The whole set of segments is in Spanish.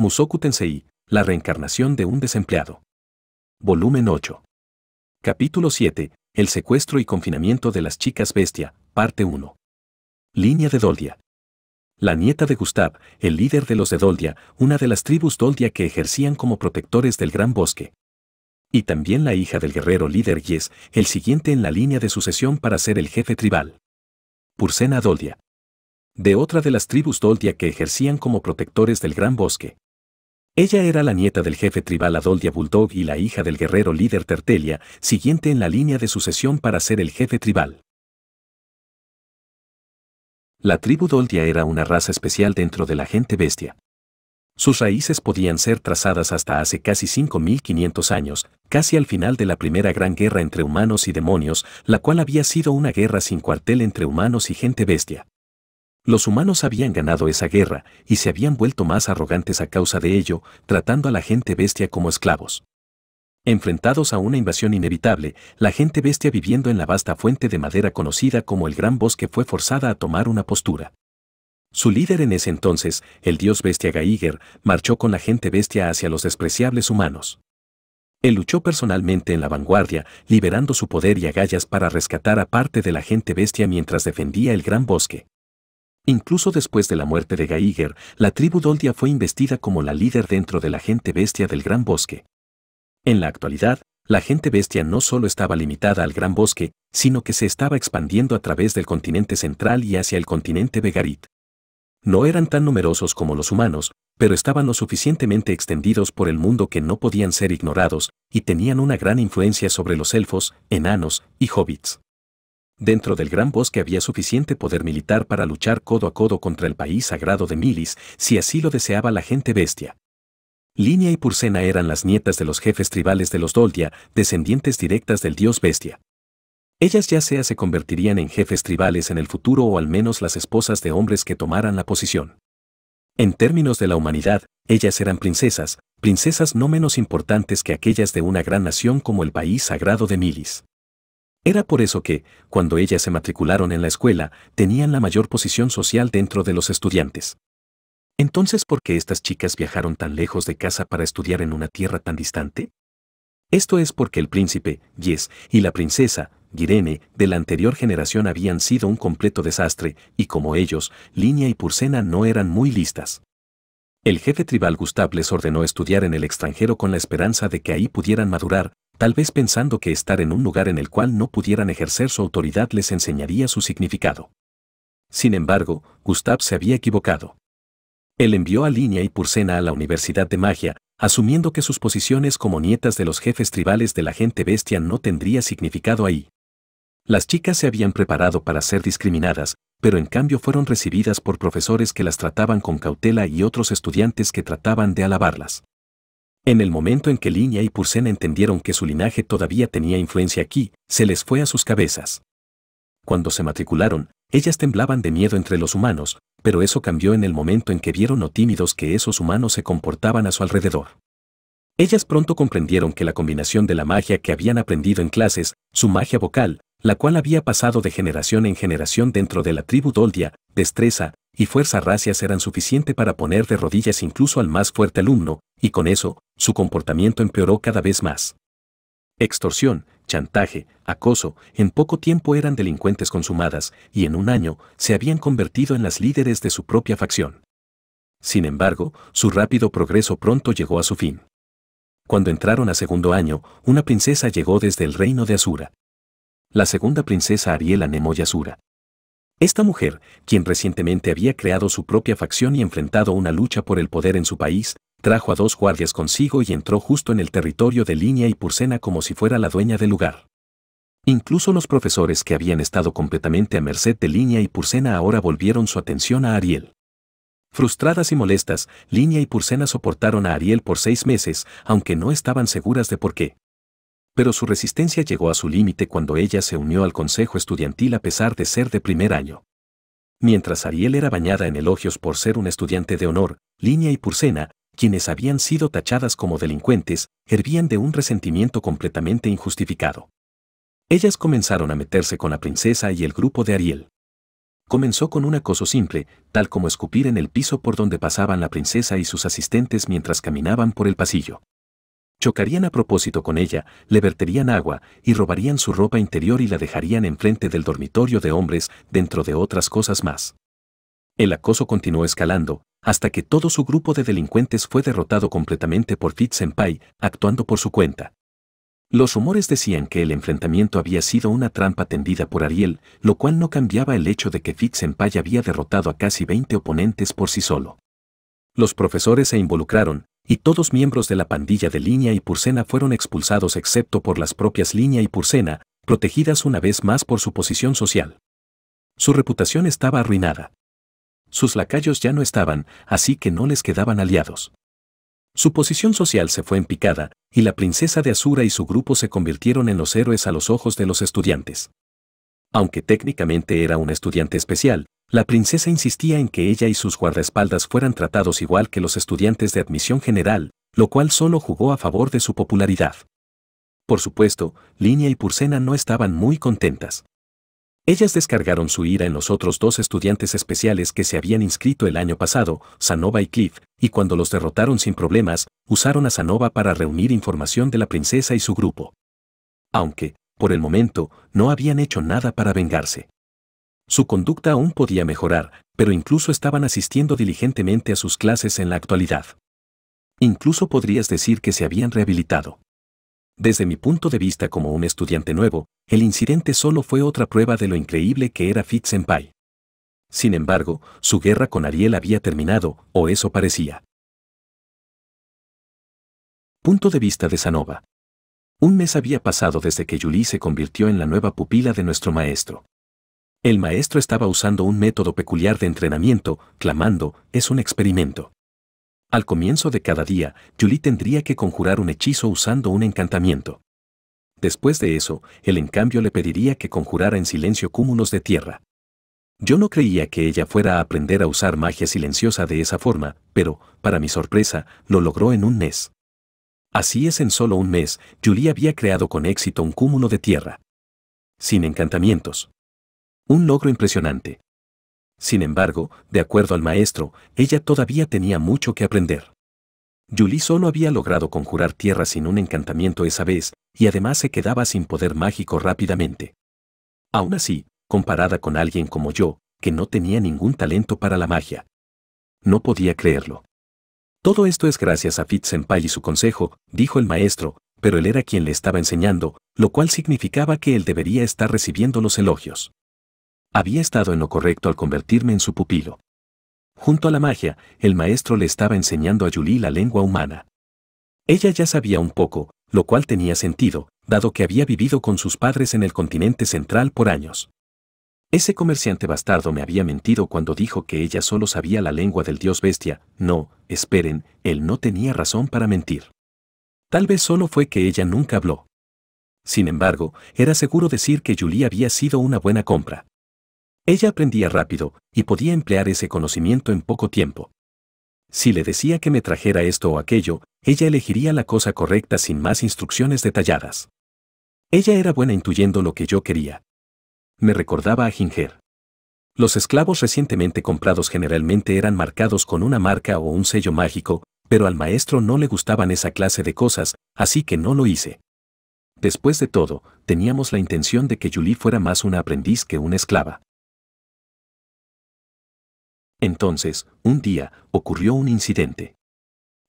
Musoku Tensei, la reencarnación de un desempleado. Volumen 8. Capítulo 7. El secuestro y confinamiento de las chicas bestia, parte 1. Línea de Doldia. La nieta de Gustav, el líder de los de Doldia, una de las tribus Doldia que ejercían como protectores del gran bosque. Y también la hija del guerrero líder Yes, el siguiente en la línea de sucesión para ser el jefe tribal. Pursena Doldia. De otra de las tribus Doldia que ejercían como protectores del gran bosque. Ella era la nieta del jefe tribal Adoldia Bulldog y la hija del guerrero líder Tertelia, siguiente en la línea de sucesión para ser el jefe tribal. La tribu Doldia era una raza especial dentro de la gente bestia. Sus raíces podían ser trazadas hasta hace casi 5.500 años, casi al final de la primera gran guerra entre humanos y demonios, la cual había sido una guerra sin cuartel entre humanos y gente bestia. Los humanos habían ganado esa guerra y se habían vuelto más arrogantes a causa de ello, tratando a la gente bestia como esclavos. Enfrentados a una invasión inevitable, la gente bestia viviendo en la vasta fuente de madera conocida como el Gran Bosque fue forzada a tomar una postura. Su líder en ese entonces, el dios bestia Gaiger, marchó con la gente bestia hacia los despreciables humanos. Él luchó personalmente en la vanguardia, liberando su poder y agallas para rescatar a parte de la gente bestia mientras defendía el Gran Bosque. Incluso después de la muerte de Geiger, la tribu Doldia fue investida como la líder dentro de la gente bestia del Gran Bosque. En la actualidad, la gente bestia no solo estaba limitada al Gran Bosque, sino que se estaba expandiendo a través del continente central y hacia el continente Begarit. No eran tan numerosos como los humanos, pero estaban lo suficientemente extendidos por el mundo que no podían ser ignorados, y tenían una gran influencia sobre los elfos, enanos y hobbits. Dentro del gran bosque había suficiente poder militar para luchar codo a codo contra el país sagrado de Milis, si así lo deseaba la gente bestia. Linia y Pursena eran las nietas de los jefes tribales de los Doldia, descendientes directas del dios bestia. Ellas ya sea se convertirían en jefes tribales en el futuro o al menos las esposas de hombres que tomaran la posición. En términos de la humanidad, ellas eran princesas, princesas no menos importantes que aquellas de una gran nación como el país sagrado de Milis. Era por eso que, cuando ellas se matricularon en la escuela, tenían la mayor posición social dentro de los estudiantes. Entonces, ¿por qué estas chicas viajaron tan lejos de casa para estudiar en una tierra tan distante? Esto es porque el príncipe, Yes, y la princesa, Guirene, de la anterior generación habían sido un completo desastre, y como ellos, Línea y Pursena no eran muy listas. El jefe tribal Gustav les ordenó estudiar en el extranjero con la esperanza de que ahí pudieran madurar, tal vez pensando que estar en un lugar en el cual no pudieran ejercer su autoridad les enseñaría su significado. Sin embargo, Gustav se había equivocado. Él envió a Línea y Pursena a la Universidad de Magia, asumiendo que sus posiciones como nietas de los jefes tribales de la gente bestia no tendría significado ahí. Las chicas se habían preparado para ser discriminadas, pero en cambio fueron recibidas por profesores que las trataban con cautela y otros estudiantes que trataban de alabarlas. En el momento en que Linia y Pursena entendieron que su linaje todavía tenía influencia aquí, se les fue a sus cabezas. Cuando se matricularon, ellas temblaban de miedo entre los humanos, pero eso cambió en el momento en que vieron lo tímidos que esos humanos se comportaban a su alrededor. Ellas pronto comprendieron que la combinación de la magia que habían aprendido en clases, su magia vocal, la cual había pasado de generación en generación dentro de la tribu Doldia, destreza y fuerza racia eran suficiente para poner de rodillas incluso al más fuerte alumno, y con eso, su comportamiento empeoró cada vez más. Extorsión, chantaje, acoso, en poco tiempo eran delincuentes consumadas y en un año se habían convertido en las líderes de su propia facción. Sin embargo, su rápido progreso pronto llegó a su fin. Cuando entraron a segundo año, una princesa llegó desde el reino de Asura. La segunda princesa Ariela Nemoy Asura. Esta mujer, quien recientemente había creado su propia facción y enfrentado una lucha por el poder en su país, Trajo a dos guardias consigo y entró justo en el territorio de Línea y Pursena como si fuera la dueña del lugar. Incluso los profesores que habían estado completamente a merced de Línea y Pursena ahora volvieron su atención a Ariel. Frustradas y molestas, Línea y Pursena soportaron a Ariel por seis meses, aunque no estaban seguras de por qué. Pero su resistencia llegó a su límite cuando ella se unió al consejo estudiantil a pesar de ser de primer año. Mientras Ariel era bañada en elogios por ser un estudiante de honor, Línea y Pursena quienes habían sido tachadas como delincuentes, hervían de un resentimiento completamente injustificado. Ellas comenzaron a meterse con la princesa y el grupo de Ariel. Comenzó con un acoso simple, tal como escupir en el piso por donde pasaban la princesa y sus asistentes mientras caminaban por el pasillo. Chocarían a propósito con ella, le verterían agua y robarían su ropa interior y la dejarían enfrente del dormitorio de hombres, dentro de otras cosas más. El acoso continuó escalando, hasta que todo su grupo de delincuentes fue derrotado completamente por Fit Senpai, actuando por su cuenta. Los rumores decían que el enfrentamiento había sido una trampa tendida por Ariel, lo cual no cambiaba el hecho de que Fit Senpai había derrotado a casi 20 oponentes por sí solo. Los profesores se involucraron, y todos miembros de la pandilla de Línea y Pursena fueron expulsados excepto por las propias Línea y Pursena, protegidas una vez más por su posición social. Su reputación estaba arruinada. Sus lacayos ya no estaban, así que no les quedaban aliados. Su posición social se fue en picada, y la princesa de Asura y su grupo se convirtieron en los héroes a los ojos de los estudiantes. Aunque técnicamente era un estudiante especial, la princesa insistía en que ella y sus guardaespaldas fueran tratados igual que los estudiantes de admisión general, lo cual solo jugó a favor de su popularidad. Por supuesto, Línea y Pursena no estaban muy contentas. Ellas descargaron su ira en los otros dos estudiantes especiales que se habían inscrito el año pasado, Sanova y Cliff, y cuando los derrotaron sin problemas, usaron a Sanova para reunir información de la princesa y su grupo. Aunque, por el momento, no habían hecho nada para vengarse. Su conducta aún podía mejorar, pero incluso estaban asistiendo diligentemente a sus clases en la actualidad. Incluso podrías decir que se habían rehabilitado. Desde mi punto de vista como un estudiante nuevo, el incidente solo fue otra prueba de lo increíble que era Fitz Senpai. Sin embargo, su guerra con Ariel había terminado, o eso parecía. Punto de vista de Sanova. Un mes había pasado desde que Yuli se convirtió en la nueva pupila de nuestro maestro. El maestro estaba usando un método peculiar de entrenamiento, clamando, es un experimento. Al comienzo de cada día, Julie tendría que conjurar un hechizo usando un encantamiento. Después de eso, él en cambio le pediría que conjurara en silencio cúmulos de tierra. Yo no creía que ella fuera a aprender a usar magia silenciosa de esa forma, pero, para mi sorpresa, lo logró en un mes. Así es, en solo un mes, Julie había creado con éxito un cúmulo de tierra. Sin encantamientos. Un logro impresionante. Sin embargo, de acuerdo al maestro, ella todavía tenía mucho que aprender. Julie solo había logrado conjurar tierra sin un encantamiento esa vez, y además se quedaba sin poder mágico rápidamente. Aún así, comparada con alguien como yo, que no tenía ningún talento para la magia. No podía creerlo. Todo esto es gracias a Fitz y su consejo, dijo el maestro, pero él era quien le estaba enseñando, lo cual significaba que él debería estar recibiendo los elogios. Había estado en lo correcto al convertirme en su pupilo. Junto a la magia, el maestro le estaba enseñando a Julie la lengua humana. Ella ya sabía un poco, lo cual tenía sentido, dado que había vivido con sus padres en el continente central por años. Ese comerciante bastardo me había mentido cuando dijo que ella solo sabía la lengua del dios bestia. No, esperen, él no tenía razón para mentir. Tal vez solo fue que ella nunca habló. Sin embargo, era seguro decir que Julie había sido una buena compra. Ella aprendía rápido y podía emplear ese conocimiento en poco tiempo. Si le decía que me trajera esto o aquello, ella elegiría la cosa correcta sin más instrucciones detalladas. Ella era buena intuyendo lo que yo quería. Me recordaba a Ginger. Los esclavos recientemente comprados generalmente eran marcados con una marca o un sello mágico, pero al maestro no le gustaban esa clase de cosas, así que no lo hice. Después de todo, teníamos la intención de que Julie fuera más una aprendiz que una esclava. Entonces, un día, ocurrió un incidente.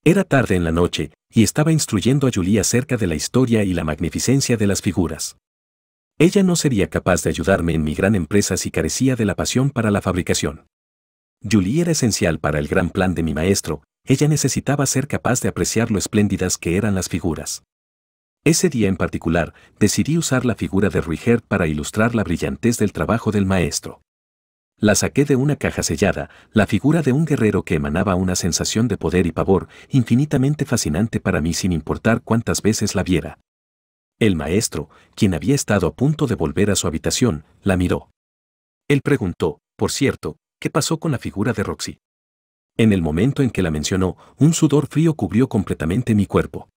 Era tarde en la noche, y estaba instruyendo a Julie acerca de la historia y la magnificencia de las figuras. Ella no sería capaz de ayudarme en mi gran empresa si carecía de la pasión para la fabricación. Julie era esencial para el gran plan de mi maestro, ella necesitaba ser capaz de apreciar lo espléndidas que eran las figuras. Ese día en particular, decidí usar la figura de Ruiger para ilustrar la brillantez del trabajo del maestro. La saqué de una caja sellada, la figura de un guerrero que emanaba una sensación de poder y pavor, infinitamente fascinante para mí sin importar cuántas veces la viera. El maestro, quien había estado a punto de volver a su habitación, la miró. Él preguntó, por cierto, ¿qué pasó con la figura de Roxy? En el momento en que la mencionó, un sudor frío cubrió completamente mi cuerpo.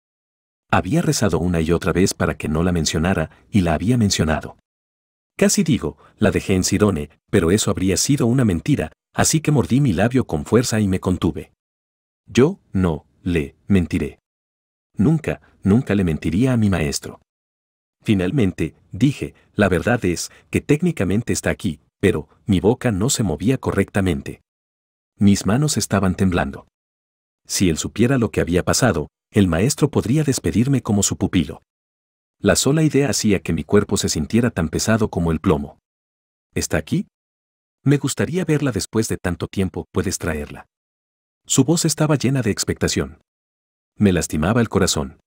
Había rezado una y otra vez para que no la mencionara, y la había mencionado. Casi digo, la dejé en Sidone, pero eso habría sido una mentira, así que mordí mi labio con fuerza y me contuve. Yo, no, le, mentiré. Nunca, nunca le mentiría a mi maestro. Finalmente, dije, la verdad es que técnicamente está aquí, pero mi boca no se movía correctamente. Mis manos estaban temblando. Si él supiera lo que había pasado, el maestro podría despedirme como su pupilo. La sola idea hacía que mi cuerpo se sintiera tan pesado como el plomo. ¿Está aquí? Me gustaría verla después de tanto tiempo, puedes traerla. Su voz estaba llena de expectación. Me lastimaba el corazón.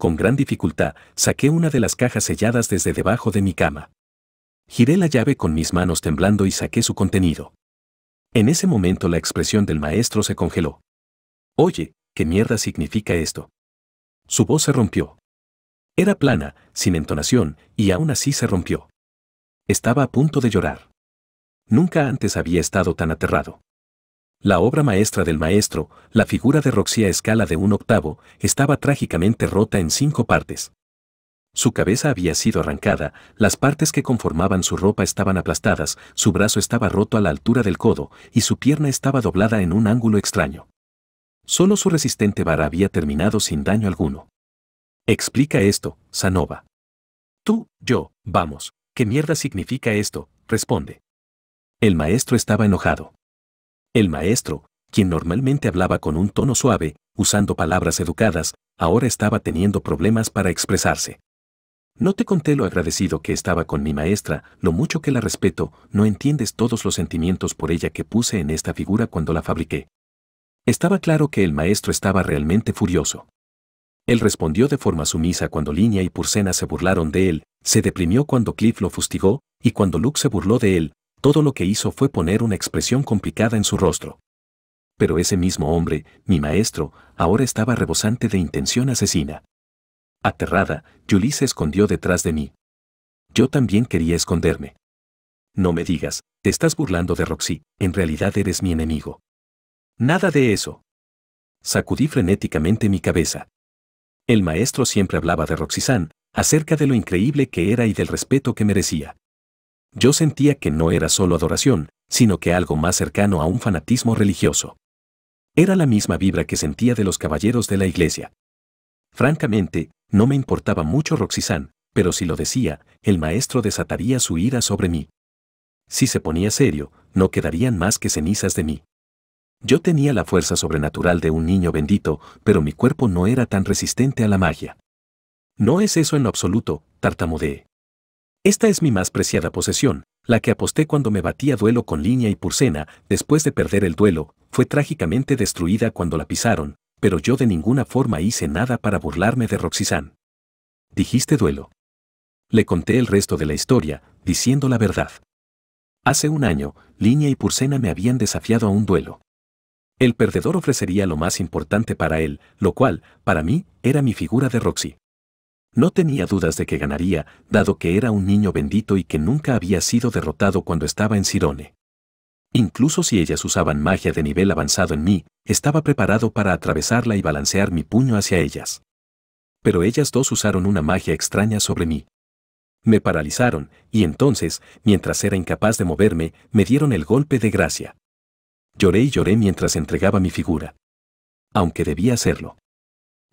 Con gran dificultad, saqué una de las cajas selladas desde debajo de mi cama. Giré la llave con mis manos temblando y saqué su contenido. En ese momento la expresión del maestro se congeló. Oye, ¿qué mierda significa esto? Su voz se rompió. Era plana, sin entonación, y aún así se rompió. Estaba a punto de llorar. Nunca antes había estado tan aterrado. La obra maestra del maestro, la figura de Roxy escala de un octavo, estaba trágicamente rota en cinco partes. Su cabeza había sido arrancada, las partes que conformaban su ropa estaban aplastadas, su brazo estaba roto a la altura del codo y su pierna estaba doblada en un ángulo extraño. Solo su resistente vara había terminado sin daño alguno. Explica esto, Sanova. Tú, yo, vamos, ¿qué mierda significa esto? responde. El maestro estaba enojado. El maestro, quien normalmente hablaba con un tono suave, usando palabras educadas, ahora estaba teniendo problemas para expresarse. No te conté lo agradecido que estaba con mi maestra, lo mucho que la respeto, no entiendes todos los sentimientos por ella que puse en esta figura cuando la fabriqué. Estaba claro que el maestro estaba realmente furioso. Él respondió de forma sumisa cuando Línea y Pursena se burlaron de él, se deprimió cuando Cliff lo fustigó, y cuando Luke se burló de él, todo lo que hizo fue poner una expresión complicada en su rostro. Pero ese mismo hombre, mi maestro, ahora estaba rebosante de intención asesina. Aterrada, Julie se escondió detrás de mí. Yo también quería esconderme. No me digas, te estás burlando de Roxy, en realidad eres mi enemigo. Nada de eso. Sacudí frenéticamente mi cabeza. El maestro siempre hablaba de Roxizán, acerca de lo increíble que era y del respeto que merecía. Yo sentía que no era solo adoración, sino que algo más cercano a un fanatismo religioso. Era la misma vibra que sentía de los caballeros de la iglesia. Francamente, no me importaba mucho Roxizán, pero si lo decía, el maestro desataría su ira sobre mí. Si se ponía serio, no quedarían más que cenizas de mí. Yo tenía la fuerza sobrenatural de un niño bendito, pero mi cuerpo no era tan resistente a la magia. No es eso en lo absoluto, tartamudeé. Esta es mi más preciada posesión, la que aposté cuando me batía duelo con Línea y Pursena, después de perder el duelo, fue trágicamente destruida cuando la pisaron, pero yo de ninguna forma hice nada para burlarme de Roxizán. Dijiste duelo. Le conté el resto de la historia, diciendo la verdad. Hace un año, Línea y Pursena me habían desafiado a un duelo. El perdedor ofrecería lo más importante para él, lo cual, para mí, era mi figura de Roxy. No tenía dudas de que ganaría, dado que era un niño bendito y que nunca había sido derrotado cuando estaba en Cirone. Incluso si ellas usaban magia de nivel avanzado en mí, estaba preparado para atravesarla y balancear mi puño hacia ellas. Pero ellas dos usaron una magia extraña sobre mí. Me paralizaron, y entonces, mientras era incapaz de moverme, me dieron el golpe de gracia. Lloré y lloré mientras entregaba mi figura. Aunque debía hacerlo.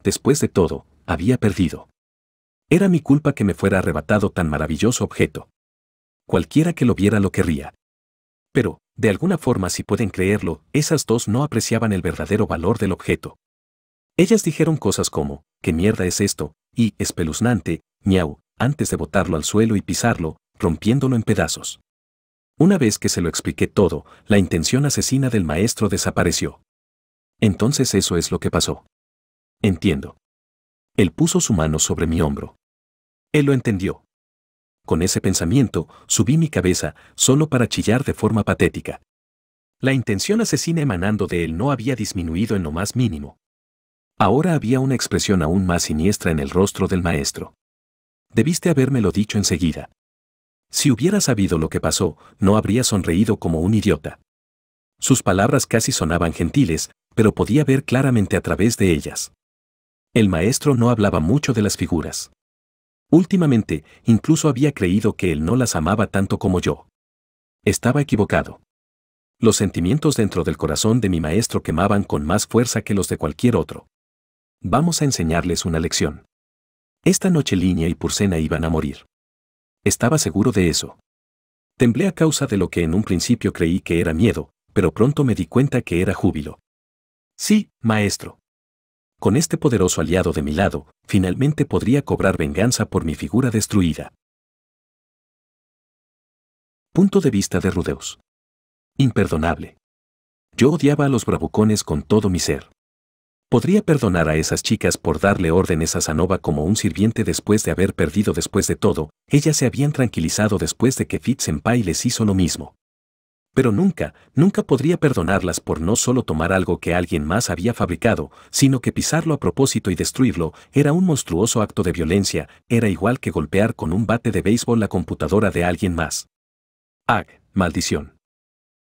Después de todo, había perdido. Era mi culpa que me fuera arrebatado tan maravilloso objeto. Cualquiera que lo viera lo querría. Pero, de alguna forma si pueden creerlo, esas dos no apreciaban el verdadero valor del objeto. Ellas dijeron cosas como, ¿qué mierda es esto? y, espeluznante, miau, antes de botarlo al suelo y pisarlo, rompiéndolo en pedazos. Una vez que se lo expliqué todo, la intención asesina del maestro desapareció. Entonces eso es lo que pasó. Entiendo. Él puso su mano sobre mi hombro. Él lo entendió. Con ese pensamiento, subí mi cabeza, solo para chillar de forma patética. La intención asesina emanando de él no había disminuido en lo más mínimo. Ahora había una expresión aún más siniestra en el rostro del maestro. Debiste habérmelo dicho enseguida. Si hubiera sabido lo que pasó, no habría sonreído como un idiota. Sus palabras casi sonaban gentiles, pero podía ver claramente a través de ellas. El maestro no hablaba mucho de las figuras. Últimamente, incluso había creído que él no las amaba tanto como yo. Estaba equivocado. Los sentimientos dentro del corazón de mi maestro quemaban con más fuerza que los de cualquier otro. Vamos a enseñarles una lección. Esta noche Línea y Pursena iban a morir. Estaba seguro de eso. Temblé a causa de lo que en un principio creí que era miedo, pero pronto me di cuenta que era júbilo. Sí, maestro. Con este poderoso aliado de mi lado, finalmente podría cobrar venganza por mi figura destruida. Punto de vista de Rudeus. Imperdonable. Yo odiaba a los bravucones con todo mi ser. Podría perdonar a esas chicas por darle órdenes a Sanova como un sirviente después de haber perdido después de todo, ellas se habían tranquilizado después de que Fit les hizo lo mismo. Pero nunca, nunca podría perdonarlas por no solo tomar algo que alguien más había fabricado, sino que pisarlo a propósito y destruirlo era un monstruoso acto de violencia, era igual que golpear con un bate de béisbol la computadora de alguien más. ¡Ah, maldición.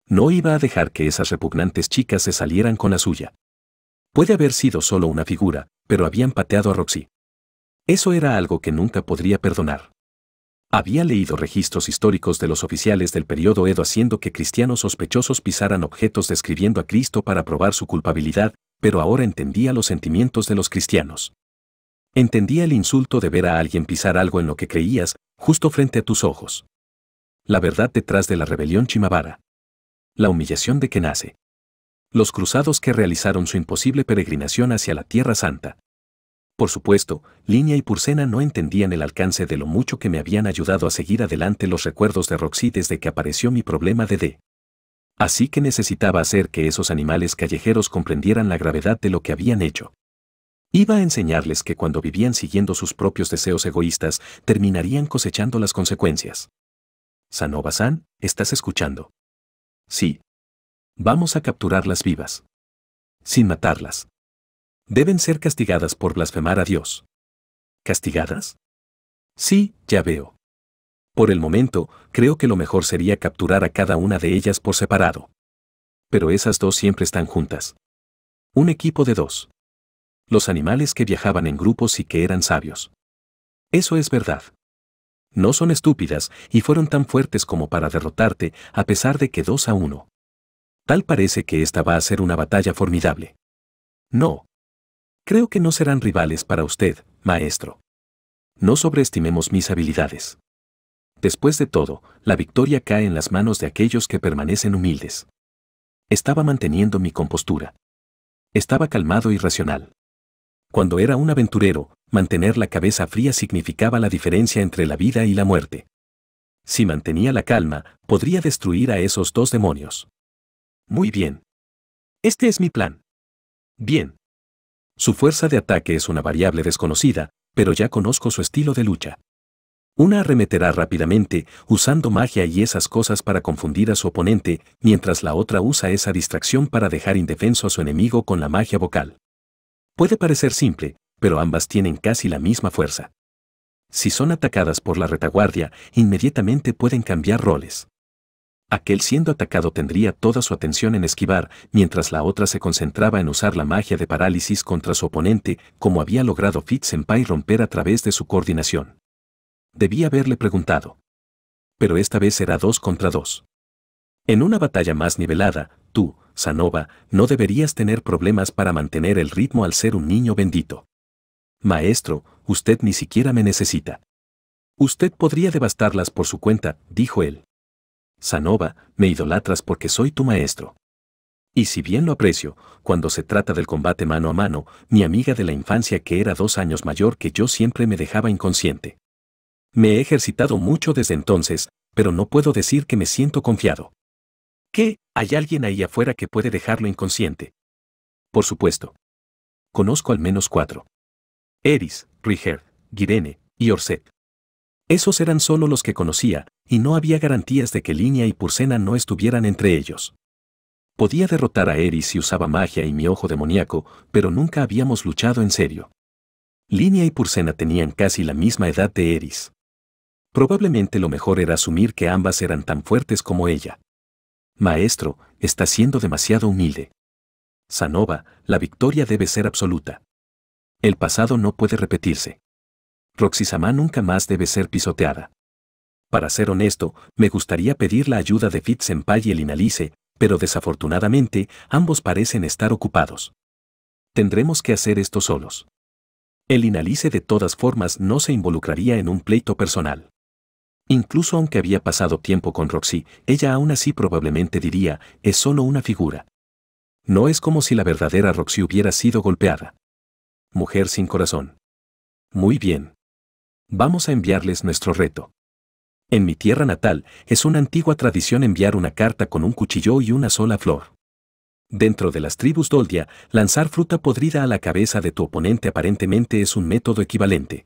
No iba a dejar que esas repugnantes chicas se salieran con la suya. Puede haber sido solo una figura, pero habían pateado a Roxy. Eso era algo que nunca podría perdonar. Había leído registros históricos de los oficiales del periodo Edo haciendo que cristianos sospechosos pisaran objetos describiendo a Cristo para probar su culpabilidad, pero ahora entendía los sentimientos de los cristianos. Entendía el insulto de ver a alguien pisar algo en lo que creías, justo frente a tus ojos. La verdad detrás de la rebelión Chimabara. La humillación de que nace los cruzados que realizaron su imposible peregrinación hacia la Tierra Santa. Por supuesto, Línea y Pursena no entendían el alcance de lo mucho que me habían ayudado a seguir adelante los recuerdos de Roxy desde que apareció mi problema de D. Así que necesitaba hacer que esos animales callejeros comprendieran la gravedad de lo que habían hecho. Iba a enseñarles que cuando vivían siguiendo sus propios deseos egoístas, terminarían cosechando las consecuencias. sanova san ¿estás escuchando? Sí, Vamos a capturarlas vivas. Sin matarlas. Deben ser castigadas por blasfemar a Dios. ¿Castigadas? Sí, ya veo. Por el momento, creo que lo mejor sería capturar a cada una de ellas por separado. Pero esas dos siempre están juntas. Un equipo de dos. Los animales que viajaban en grupos y que eran sabios. Eso es verdad. No son estúpidas y fueron tan fuertes como para derrotarte a pesar de que dos a uno. Tal parece que esta va a ser una batalla formidable. No. Creo que no serán rivales para usted, maestro. No sobreestimemos mis habilidades. Después de todo, la victoria cae en las manos de aquellos que permanecen humildes. Estaba manteniendo mi compostura. Estaba calmado y racional. Cuando era un aventurero, mantener la cabeza fría significaba la diferencia entre la vida y la muerte. Si mantenía la calma, podría destruir a esos dos demonios. Muy bien. Este es mi plan. Bien. Su fuerza de ataque es una variable desconocida, pero ya conozco su estilo de lucha. Una arremeterá rápidamente, usando magia y esas cosas para confundir a su oponente, mientras la otra usa esa distracción para dejar indefenso a su enemigo con la magia vocal. Puede parecer simple, pero ambas tienen casi la misma fuerza. Si son atacadas por la retaguardia, inmediatamente pueden cambiar roles. Aquel siendo atacado tendría toda su atención en esquivar, mientras la otra se concentraba en usar la magia de parálisis contra su oponente, como había logrado Fitz romper a través de su coordinación. Debía haberle preguntado. Pero esta vez era dos contra dos. En una batalla más nivelada, tú, Sanova, no deberías tener problemas para mantener el ritmo al ser un niño bendito. Maestro, usted ni siquiera me necesita. Usted podría devastarlas por su cuenta, dijo él. Sanova, me idolatras porque soy tu maestro. Y si bien lo aprecio, cuando se trata del combate mano a mano, mi amiga de la infancia que era dos años mayor que yo siempre me dejaba inconsciente. Me he ejercitado mucho desde entonces, pero no puedo decir que me siento confiado. ¿Qué? Hay alguien ahí afuera que puede dejarlo inconsciente. Por supuesto. Conozco al menos cuatro. Eris, Riger, Guirene, y Orset. Esos eran solo los que conocía, y no había garantías de que Línea y Pursena no estuvieran entre ellos. Podía derrotar a Eris si usaba magia y mi ojo demoníaco, pero nunca habíamos luchado en serio. Línea y Pursena tenían casi la misma edad de Eris. Probablemente lo mejor era asumir que ambas eran tan fuertes como ella. Maestro, está siendo demasiado humilde. Sanova, la victoria debe ser absoluta. El pasado no puede repetirse roxy Samá nunca más debe ser pisoteada. Para ser honesto, me gustaría pedir la ayuda de Fit y el Inalice, pero desafortunadamente, ambos parecen estar ocupados. Tendremos que hacer esto solos. El Inalice de todas formas no se involucraría en un pleito personal. Incluso aunque había pasado tiempo con Roxy, ella aún así probablemente diría, es solo una figura. No es como si la verdadera Roxy hubiera sido golpeada. Mujer sin corazón. Muy bien vamos a enviarles nuestro reto. En mi tierra natal es una antigua tradición enviar una carta con un cuchillo y una sola flor. Dentro de las tribus Doldia, lanzar fruta podrida a la cabeza de tu oponente aparentemente es un método equivalente.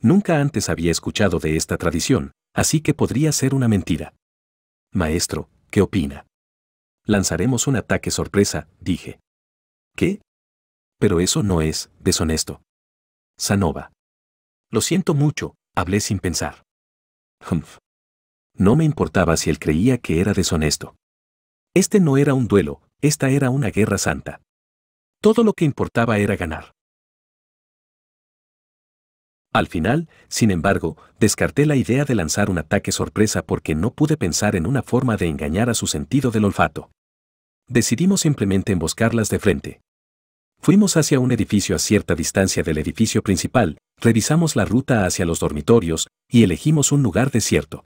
Nunca antes había escuchado de esta tradición, así que podría ser una mentira. Maestro, ¿qué opina? Lanzaremos un ataque sorpresa, dije. ¿Qué? Pero eso no es deshonesto. Sanova. Lo siento mucho, hablé sin pensar. Humph. No me importaba si él creía que era deshonesto. Este no era un duelo, esta era una guerra santa. Todo lo que importaba era ganar. Al final, sin embargo, descarté la idea de lanzar un ataque sorpresa porque no pude pensar en una forma de engañar a su sentido del olfato. Decidimos simplemente emboscarlas de frente. Fuimos hacia un edificio a cierta distancia del edificio principal, revisamos la ruta hacia los dormitorios y elegimos un lugar desierto.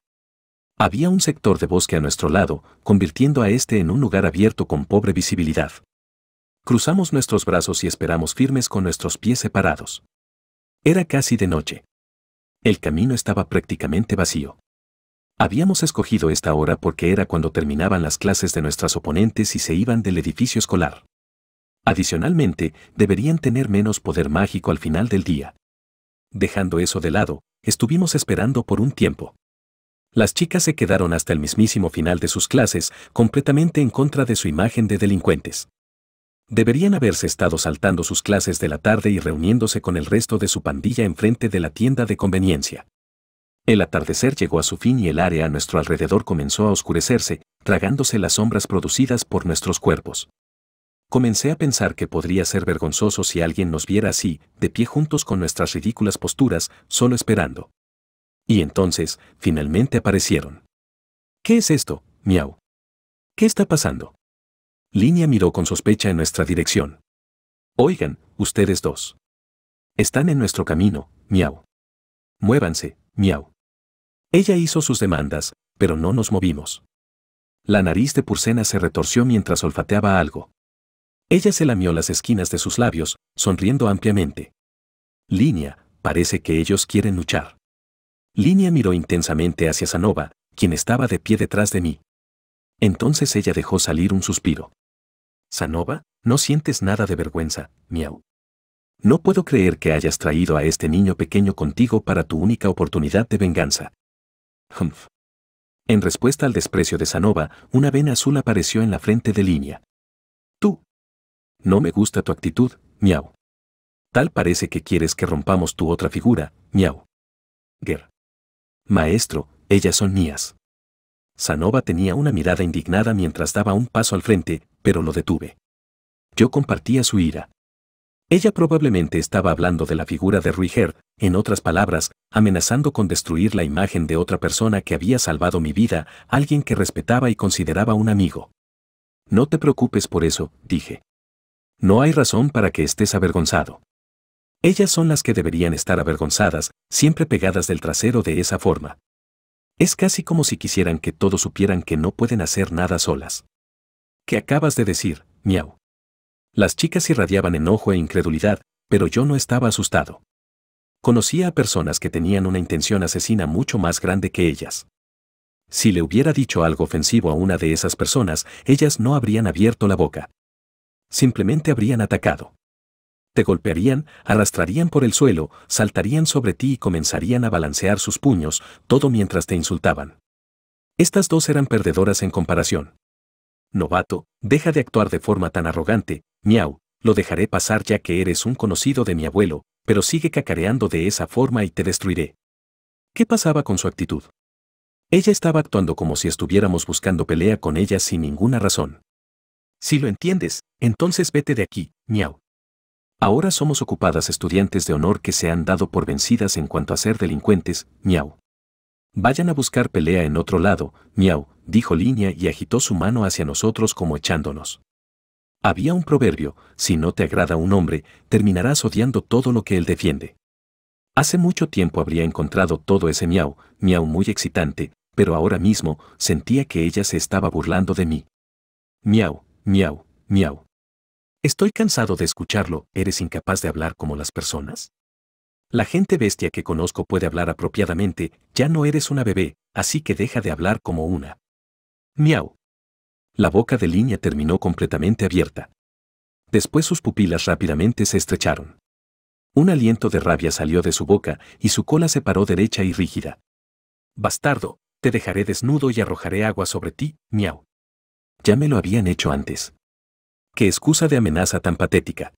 Había un sector de bosque a nuestro lado, convirtiendo a este en un lugar abierto con pobre visibilidad. Cruzamos nuestros brazos y esperamos firmes con nuestros pies separados. Era casi de noche. El camino estaba prácticamente vacío. Habíamos escogido esta hora porque era cuando terminaban las clases de nuestras oponentes y se iban del edificio escolar. Adicionalmente, deberían tener menos poder mágico al final del día. Dejando eso de lado, estuvimos esperando por un tiempo. Las chicas se quedaron hasta el mismísimo final de sus clases, completamente en contra de su imagen de delincuentes. Deberían haberse estado saltando sus clases de la tarde y reuniéndose con el resto de su pandilla enfrente de la tienda de conveniencia. El atardecer llegó a su fin y el área a nuestro alrededor comenzó a oscurecerse, tragándose las sombras producidas por nuestros cuerpos. Comencé a pensar que podría ser vergonzoso si alguien nos viera así, de pie juntos con nuestras ridículas posturas, solo esperando. Y entonces, finalmente aparecieron. ¿Qué es esto, miau? ¿Qué está pasando? Línea miró con sospecha en nuestra dirección. Oigan, ustedes dos. Están en nuestro camino, miau. Muévanse, miau. Ella hizo sus demandas, pero no nos movimos. La nariz de Pursena se retorció mientras olfateaba algo. Ella se lamió las esquinas de sus labios, sonriendo ampliamente. Línea, parece que ellos quieren luchar. Línea miró intensamente hacia Sanova, quien estaba de pie detrás de mí. Entonces ella dejó salir un suspiro. Sanova, no sientes nada de vergüenza, miau. No puedo creer que hayas traído a este niño pequeño contigo para tu única oportunidad de venganza. Humph. En respuesta al desprecio de Sanova, una vena azul apareció en la frente de Línea. No me gusta tu actitud, miau. Tal parece que quieres que rompamos tu otra figura, miau. Ger. Maestro, ellas son mías. Sanova tenía una mirada indignada mientras daba un paso al frente, pero lo detuve. Yo compartía su ira. Ella probablemente estaba hablando de la figura de Ruijerd, en otras palabras, amenazando con destruir la imagen de otra persona que había salvado mi vida, alguien que respetaba y consideraba un amigo. No te preocupes por eso, dije. No hay razón para que estés avergonzado. Ellas son las que deberían estar avergonzadas, siempre pegadas del trasero de esa forma. Es casi como si quisieran que todos supieran que no pueden hacer nada solas. ¿Qué acabas de decir, miau? Las chicas irradiaban enojo e incredulidad, pero yo no estaba asustado. Conocía a personas que tenían una intención asesina mucho más grande que ellas. Si le hubiera dicho algo ofensivo a una de esas personas, ellas no habrían abierto la boca simplemente habrían atacado. Te golpearían, arrastrarían por el suelo, saltarían sobre ti y comenzarían a balancear sus puños, todo mientras te insultaban. Estas dos eran perdedoras en comparación. Novato, deja de actuar de forma tan arrogante, miau, lo dejaré pasar ya que eres un conocido de mi abuelo, pero sigue cacareando de esa forma y te destruiré. ¿Qué pasaba con su actitud? Ella estaba actuando como si estuviéramos buscando pelea con ella sin ninguna razón. Si lo entiendes, entonces vete de aquí, miau. Ahora somos ocupadas estudiantes de honor que se han dado por vencidas en cuanto a ser delincuentes, miau. Vayan a buscar pelea en otro lado, miau, dijo Línea y agitó su mano hacia nosotros como echándonos. Había un proverbio, si no te agrada un hombre, terminarás odiando todo lo que él defiende. Hace mucho tiempo habría encontrado todo ese miau, miau muy excitante, pero ahora mismo sentía que ella se estaba burlando de mí. Miau, Miau, miau. Estoy cansado de escucharlo, ¿eres incapaz de hablar como las personas? La gente bestia que conozco puede hablar apropiadamente, ya no eres una bebé, así que deja de hablar como una. Miau. La boca de línea terminó completamente abierta. Después sus pupilas rápidamente se estrecharon. Un aliento de rabia salió de su boca y su cola se paró derecha y rígida. Bastardo, te dejaré desnudo y arrojaré agua sobre ti, miau ya me lo habían hecho antes. Qué excusa de amenaza tan patética.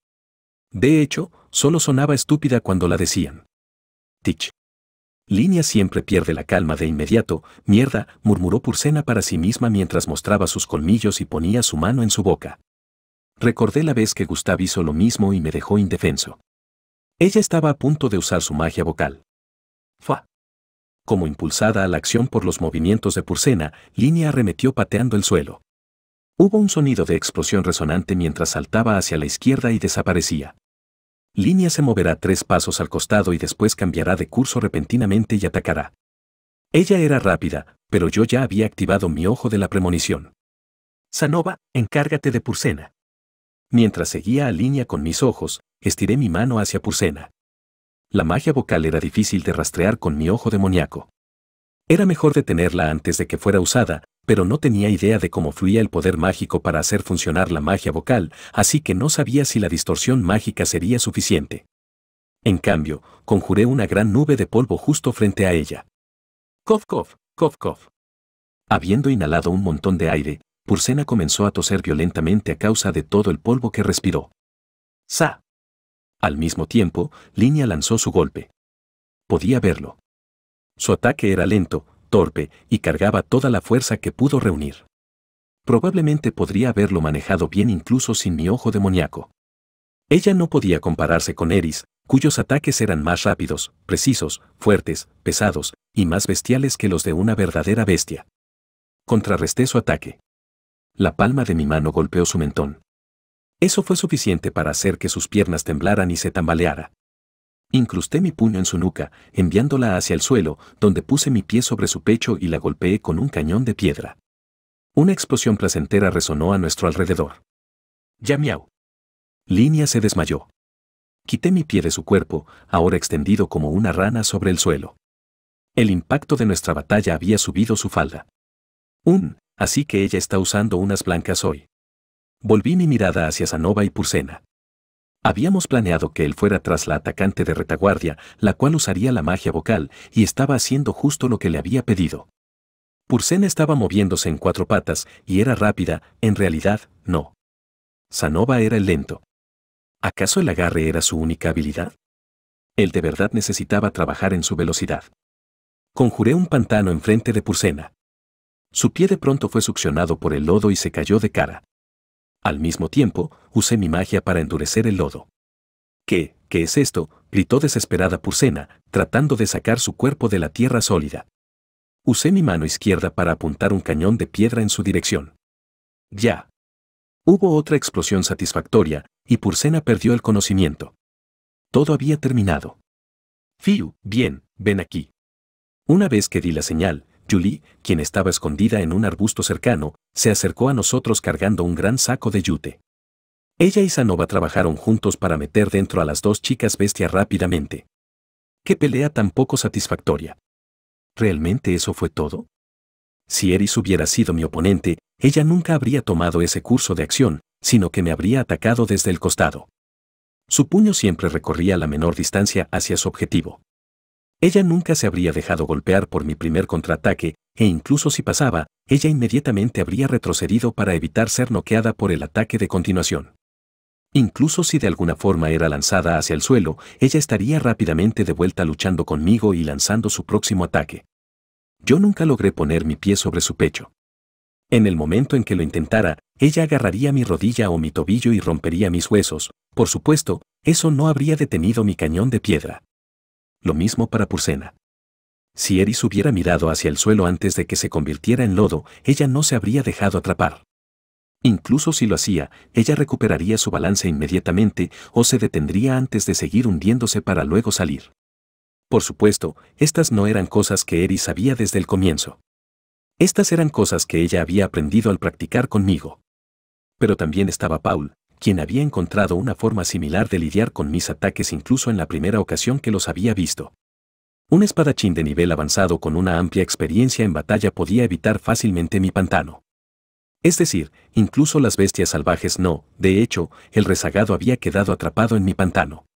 De hecho, solo sonaba estúpida cuando la decían. Tich. Línea siempre pierde la calma de inmediato, mierda, murmuró Pursena para sí misma mientras mostraba sus colmillos y ponía su mano en su boca. Recordé la vez que Gustav hizo lo mismo y me dejó indefenso. Ella estaba a punto de usar su magia vocal. Fua. Como impulsada a la acción por los movimientos de Pursena, Línea arremetió pateando el suelo. Hubo un sonido de explosión resonante mientras saltaba hacia la izquierda y desaparecía. Línea se moverá tres pasos al costado y después cambiará de curso repentinamente y atacará. Ella era rápida, pero yo ya había activado mi ojo de la premonición. «Zanova, encárgate de Pursena. Mientras seguía a Línea con mis ojos, estiré mi mano hacia Pursena. La magia vocal era difícil de rastrear con mi ojo demoníaco. Era mejor detenerla antes de que fuera usada, pero no tenía idea de cómo fluía el poder mágico para hacer funcionar la magia vocal, así que no sabía si la distorsión mágica sería suficiente. En cambio, conjuré una gran nube de polvo justo frente a ella. Cof, cof, cof, cof. Habiendo inhalado un montón de aire, Pursena comenzó a toser violentamente a causa de todo el polvo que respiró. ¡Sa! Al mismo tiempo, Línea lanzó su golpe. Podía verlo. Su ataque era lento, torpe, y cargaba toda la fuerza que pudo reunir. Probablemente podría haberlo manejado bien incluso sin mi ojo demoníaco. Ella no podía compararse con Eris, cuyos ataques eran más rápidos, precisos, fuertes, pesados, y más bestiales que los de una verdadera bestia. Contrarresté su ataque. La palma de mi mano golpeó su mentón. Eso fue suficiente para hacer que sus piernas temblaran y se tambaleara. Incrusté mi puño en su nuca, enviándola hacia el suelo, donde puse mi pie sobre su pecho y la golpeé con un cañón de piedra. Una explosión placentera resonó a nuestro alrededor. Ya miau. Línea se desmayó. Quité mi pie de su cuerpo, ahora extendido como una rana sobre el suelo. El impacto de nuestra batalla había subido su falda. Un, así que ella está usando unas blancas hoy. Volví mi mirada hacia Sanova y Pursena. Habíamos planeado que él fuera tras la atacante de retaguardia, la cual usaría la magia vocal, y estaba haciendo justo lo que le había pedido. Pursena estaba moviéndose en cuatro patas y era rápida, en realidad, no. Sanova era el lento. ¿Acaso el agarre era su única habilidad? Él de verdad necesitaba trabajar en su velocidad. Conjuré un pantano enfrente de Pursena. Su pie de pronto fue succionado por el lodo y se cayó de cara. Al mismo tiempo, usé mi magia para endurecer el lodo. ¿Qué, qué es esto? gritó desesperada Pursena, tratando de sacar su cuerpo de la tierra sólida. Usé mi mano izquierda para apuntar un cañón de piedra en su dirección. Ya. Hubo otra explosión satisfactoria, y Pursena perdió el conocimiento. Todo había terminado. Fiu, bien, ven aquí. Una vez que di la señal, Julie, quien estaba escondida en un arbusto cercano, se acercó a nosotros cargando un gran saco de yute. Ella y Sanova trabajaron juntos para meter dentro a las dos chicas bestia rápidamente. ¡Qué pelea tan poco satisfactoria! ¿Realmente eso fue todo? Si Eris hubiera sido mi oponente, ella nunca habría tomado ese curso de acción, sino que me habría atacado desde el costado. Su puño siempre recorría la menor distancia hacia su objetivo. Ella nunca se habría dejado golpear por mi primer contraataque, e incluso si pasaba, ella inmediatamente habría retrocedido para evitar ser noqueada por el ataque de continuación. Incluso si de alguna forma era lanzada hacia el suelo, ella estaría rápidamente de vuelta luchando conmigo y lanzando su próximo ataque. Yo nunca logré poner mi pie sobre su pecho. En el momento en que lo intentara, ella agarraría mi rodilla o mi tobillo y rompería mis huesos. Por supuesto, eso no habría detenido mi cañón de piedra. Lo mismo para Pursena. Si Eris hubiera mirado hacia el suelo antes de que se convirtiera en lodo, ella no se habría dejado atrapar. Incluso si lo hacía, ella recuperaría su balance inmediatamente o se detendría antes de seguir hundiéndose para luego salir. Por supuesto, estas no eran cosas que Eris sabía desde el comienzo. Estas eran cosas que ella había aprendido al practicar conmigo. Pero también estaba Paul, quien había encontrado una forma similar de lidiar con mis ataques incluso en la primera ocasión que los había visto. Un espadachín de nivel avanzado con una amplia experiencia en batalla podía evitar fácilmente mi pantano. Es decir, incluso las bestias salvajes no, de hecho, el rezagado había quedado atrapado en mi pantano.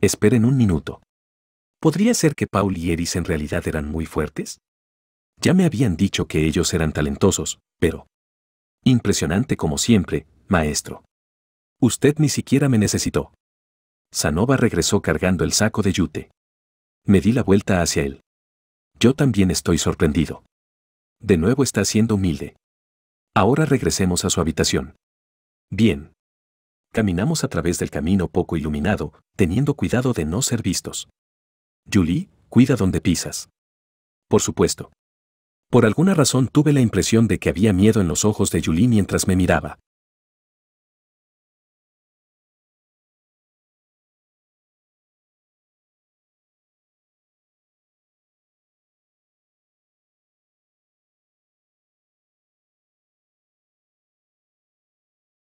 Esperen un minuto. ¿Podría ser que Paul y Eris en realidad eran muy fuertes? Ya me habían dicho que ellos eran talentosos, pero... Impresionante como siempre, maestro. Usted ni siquiera me necesitó. Sanova regresó cargando el saco de yute. Me di la vuelta hacia él. Yo también estoy sorprendido. De nuevo está siendo humilde. Ahora regresemos a su habitación. Bien. Caminamos a través del camino poco iluminado, teniendo cuidado de no ser vistos. Julie, cuida donde pisas. Por supuesto. Por alguna razón tuve la impresión de que había miedo en los ojos de Julie mientras me miraba.